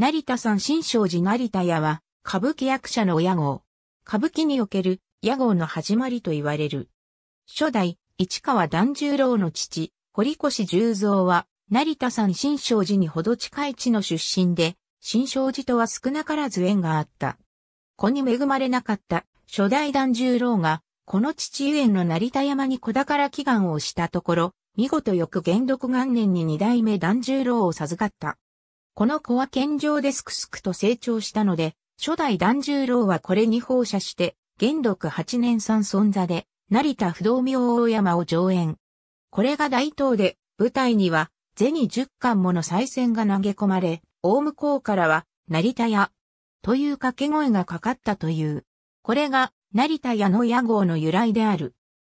成田山新勝寺成田屋は、歌舞伎役者の親号。歌舞伎における屋号の始まりと言われる。初代、市川團十郎の父、堀越十三は、成田山新勝寺にほど近い地の出身で、新勝寺とは少なからず縁があった。子に恵まれなかった初代團十郎が、この父ゆえんの成田山に子宝祈願をしたところ、見事よく元禄元年に二代目團十郎を授かった。この子は健常ですくすくと成長したので、初代團十郎はこれに放射して、元禄八年三尊座で、成田不動明王山を上演。これが大東で、舞台には、銭十巻もの再選が投げ込まれ、大向こうからは、成田屋、という掛け声がかかったという。これが、成田屋の屋号の由来である。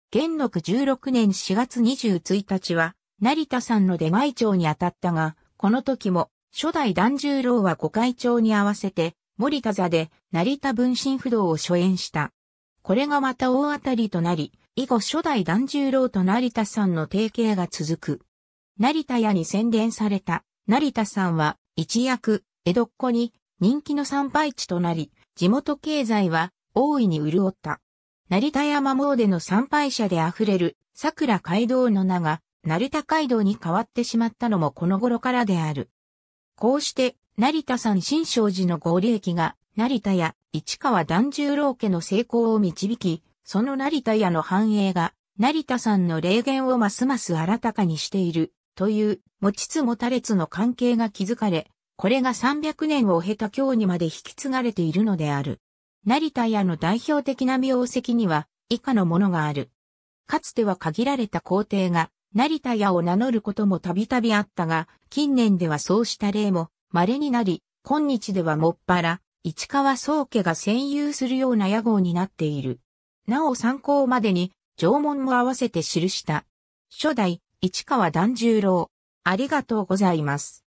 元禄十六年四月二十一日は、成田さんの出外町に当たったが、この時も、初代團十郎は御会長に合わせて、森田座で成田分身不動を初演した。これがまた大当たりとなり、以後初代團十郎と成田さんの提携が続く。成田屋に宣伝された成田さんは一躍江戸っ子に人気の参拝地となり、地元経済は大いに潤った。成田山詣の参拝者で溢れる桜街道の名が成田街道に変わってしまったのもこの頃からである。こうして、成田山新勝寺の合理駅が、成田屋、市川團十郎家の成功を導き、その成田屋の繁栄が、成田さんの霊言をますます新たかにしている、という、持ちつ持たれつの関係が築かれ、これが300年を経た今日にまで引き継がれているのである。成田屋の代表的な名跡には、以下のものがある。かつては限られた皇帝が、成田屋を名乗ることもたびたびあったが、近年ではそうした例も稀になり、今日ではもっぱら、市川宗家が占有するような屋号になっている。なお参考までに、縄文も合わせて記した。初代、市川團十郎。ありがとうございます。